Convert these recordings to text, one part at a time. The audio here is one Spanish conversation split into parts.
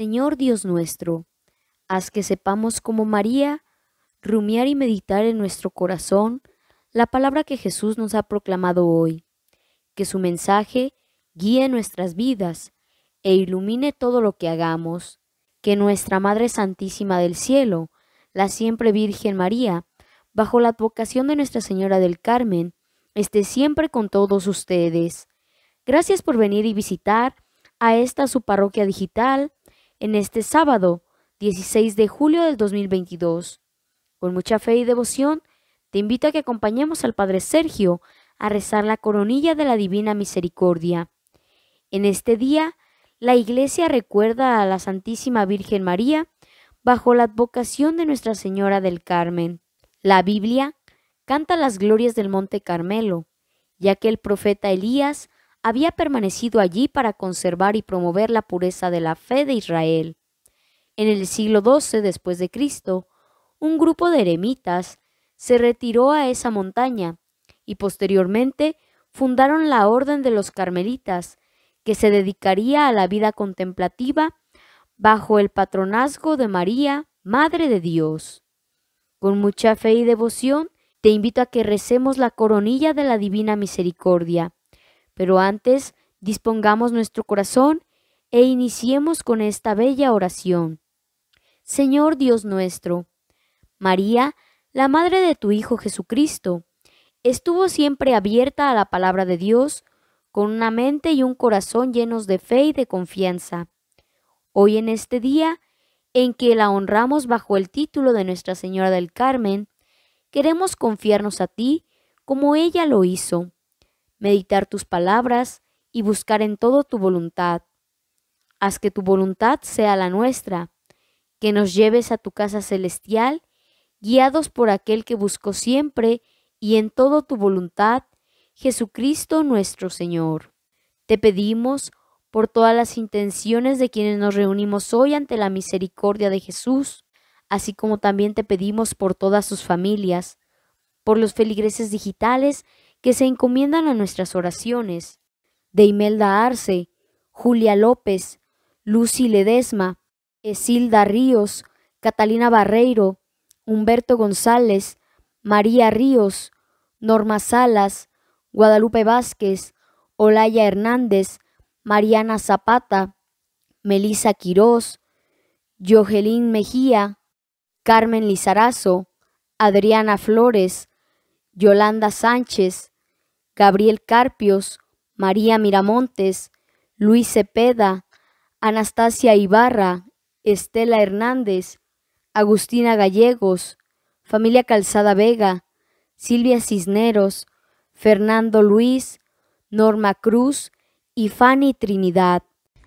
Señor Dios nuestro, haz que sepamos como María rumiar y meditar en nuestro corazón la palabra que Jesús nos ha proclamado hoy, que su mensaje guíe nuestras vidas e ilumine todo lo que hagamos, que nuestra Madre Santísima del Cielo, la siempre Virgen María, bajo la advocación de Nuestra Señora del Carmen, esté siempre con todos ustedes. Gracias por venir y visitar a esta su parroquia digital en este sábado 16 de julio del 2022. Con mucha fe y devoción, te invito a que acompañemos al Padre Sergio a rezar la coronilla de la Divina Misericordia. En este día, la Iglesia recuerda a la Santísima Virgen María bajo la advocación de Nuestra Señora del Carmen. La Biblia canta las glorias del Monte Carmelo, ya que el profeta Elías había permanecido allí para conservar y promover la pureza de la fe de Israel. En el siglo XII después de Cristo, un grupo de eremitas se retiró a esa montaña y posteriormente fundaron la Orden de los Carmelitas, que se dedicaría a la vida contemplativa bajo el patronazgo de María, Madre de Dios. Con mucha fe y devoción, te invito a que recemos la coronilla de la Divina Misericordia pero antes, dispongamos nuestro corazón e iniciemos con esta bella oración. Señor Dios nuestro, María, la madre de tu Hijo Jesucristo, estuvo siempre abierta a la palabra de Dios, con una mente y un corazón llenos de fe y de confianza. Hoy en este día, en que la honramos bajo el título de Nuestra Señora del Carmen, queremos confiarnos a ti como ella lo hizo meditar tus palabras y buscar en todo tu voluntad. Haz que tu voluntad sea la nuestra, que nos lleves a tu casa celestial, guiados por aquel que buscó siempre y en todo tu voluntad, Jesucristo nuestro Señor. Te pedimos, por todas las intenciones de quienes nos reunimos hoy ante la misericordia de Jesús, así como también te pedimos por todas sus familias, por los feligreses digitales que se encomiendan a nuestras oraciones, de Imelda Arce, Julia López, Lucy Ledesma, Esilda Ríos, Catalina Barreiro, Humberto González, María Ríos, Norma Salas, Guadalupe Vázquez, Olaya Hernández, Mariana Zapata, Melisa Quirós, Yogelín Mejía, Carmen Lizarazo, Adriana Flores, Yolanda Sánchez, Gabriel Carpios, María Miramontes, Luis Cepeda, Anastasia Ibarra, Estela Hernández, Agustina Gallegos, Familia Calzada Vega, Silvia Cisneros, Fernando Luis, Norma Cruz y Fanny Trinidad.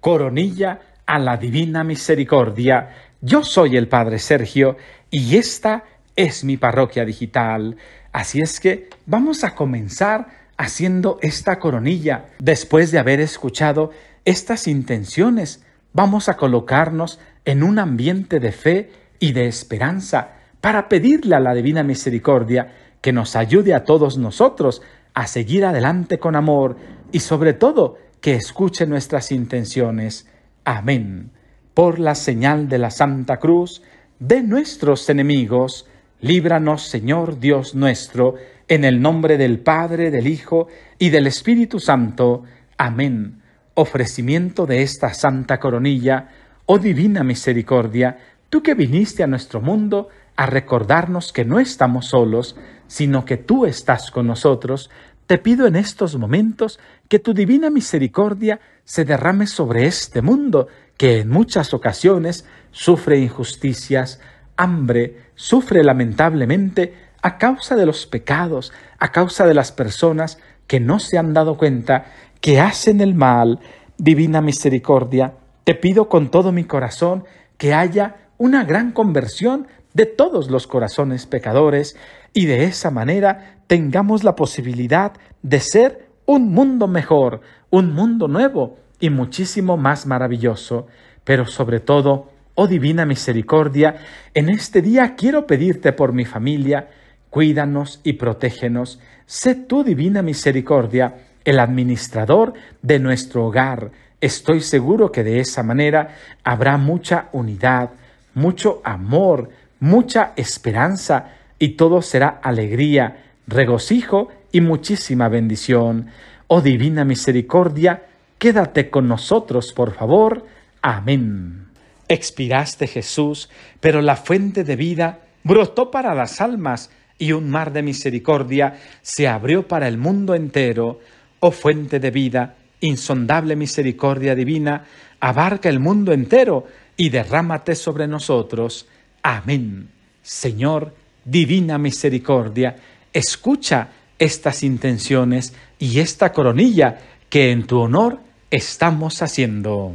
Coronilla a la Divina Misericordia. Yo soy el Padre Sergio y esta es mi parroquia digital. Así es que vamos a comenzar haciendo esta coronilla. Después de haber escuchado estas intenciones, vamos a colocarnos en un ambiente de fe y de esperanza para pedirle a la Divina Misericordia que nos ayude a todos nosotros a seguir adelante con amor y sobre todo que escuche nuestras intenciones. Amén. Por la señal de la Santa Cruz de nuestros enemigos, Líbranos, Señor Dios nuestro, en el nombre del Padre, del Hijo y del Espíritu Santo. Amén. Ofrecimiento de esta santa coronilla, oh divina misericordia, tú que viniste a nuestro mundo a recordarnos que no estamos solos, sino que tú estás con nosotros, te pido en estos momentos que tu divina misericordia se derrame sobre este mundo que en muchas ocasiones sufre injusticias, hambre, sufre lamentablemente a causa de los pecados, a causa de las personas que no se han dado cuenta que hacen el mal. Divina misericordia, te pido con todo mi corazón que haya una gran conversión de todos los corazones pecadores y de esa manera tengamos la posibilidad de ser un mundo mejor, un mundo nuevo y muchísimo más maravilloso, pero sobre todo Oh Divina Misericordia, en este día quiero pedirte por mi familia, cuídanos y protégenos. Sé tú, Divina Misericordia el administrador de nuestro hogar. Estoy seguro que de esa manera habrá mucha unidad, mucho amor, mucha esperanza y todo será alegría, regocijo y muchísima bendición. Oh Divina Misericordia, quédate con nosotros, por favor. Amén. Expiraste Jesús, pero la fuente de vida brotó para las almas y un mar de misericordia se abrió para el mundo entero. Oh fuente de vida, insondable misericordia divina, abarca el mundo entero y derrámate sobre nosotros. Amén. Señor, divina misericordia, escucha estas intenciones y esta coronilla que en tu honor estamos haciendo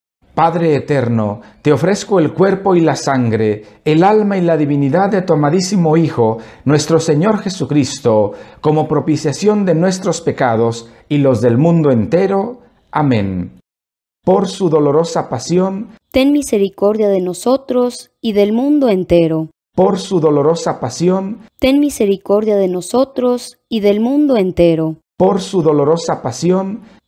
Padre eterno, te ofrezco el cuerpo y la sangre, el alma y la divinidad de tu amadísimo Hijo, nuestro Señor Jesucristo, como propiciación de nuestros pecados y los del mundo entero. Amén. Por su dolorosa pasión, ten misericordia de nosotros y del mundo entero. Por su dolorosa pasión, ten misericordia de nosotros y del mundo entero. Por su dolorosa pasión,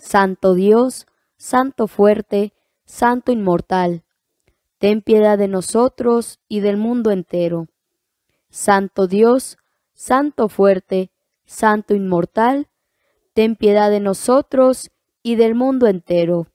Santo Dios, Santo fuerte, Santo inmortal, ten piedad de nosotros y del mundo entero. Santo Dios, Santo fuerte, Santo inmortal, ten piedad de nosotros y del mundo entero.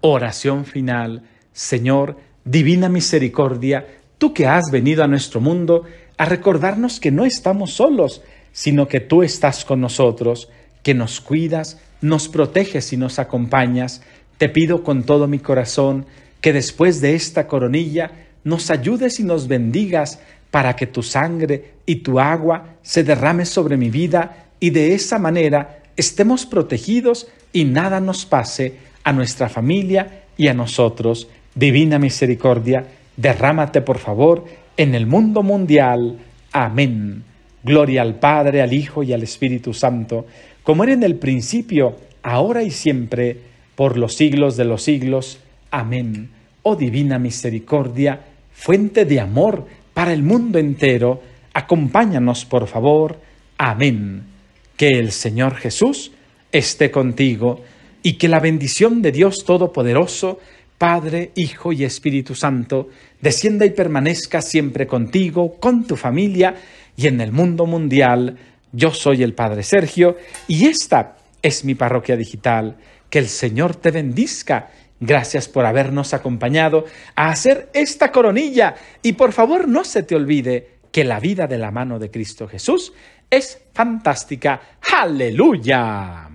Oración final. Señor, divina misericordia, tú que has venido a nuestro mundo a recordarnos que no estamos solos, sino que tú estás con nosotros, que nos cuidas, nos proteges y nos acompañas, te pido con todo mi corazón que después de esta coronilla nos ayudes y nos bendigas para que tu sangre y tu agua se derrame sobre mi vida y de esa manera estemos protegidos y nada nos pase a nuestra familia y a nosotros. Divina misericordia, derrámate por favor en el mundo mundial. Amén. Gloria al Padre, al Hijo y al Espíritu Santo como era en el principio, ahora y siempre, por los siglos de los siglos. Amén. Oh divina misericordia, fuente de amor para el mundo entero, acompáñanos por favor. Amén. Que el Señor Jesús esté contigo y que la bendición de Dios Todopoderoso, Padre, Hijo y Espíritu Santo, descienda y permanezca siempre contigo, con tu familia y en el mundo mundial yo soy el Padre Sergio y esta es mi parroquia digital. Que el Señor te bendizca. Gracias por habernos acompañado a hacer esta coronilla y por favor no se te olvide que la vida de la mano de Cristo Jesús es fantástica. Aleluya.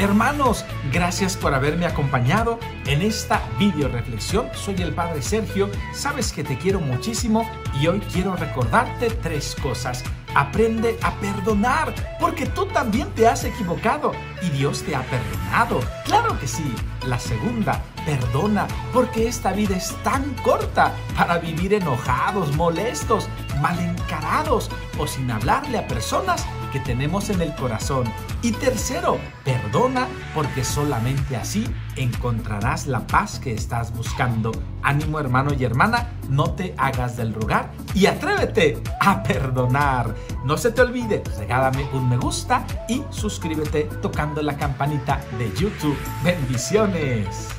Hermanos, gracias por haberme acompañado en esta video reflexión. Soy el Padre Sergio, sabes que te quiero muchísimo y hoy quiero recordarte tres cosas. Aprende a perdonar, porque tú también te has equivocado y Dios te ha perdonado. Claro que sí. La segunda, perdona, porque esta vida es tan corta para vivir enojados, molestos, mal encarados o sin hablarle a personas tenemos en el corazón. Y tercero, perdona porque solamente así encontrarás la paz que estás buscando. Ánimo hermano y hermana, no te hagas del lugar y atrévete a perdonar. No se te olvide, regálame un me gusta y suscríbete tocando la campanita de YouTube. Bendiciones.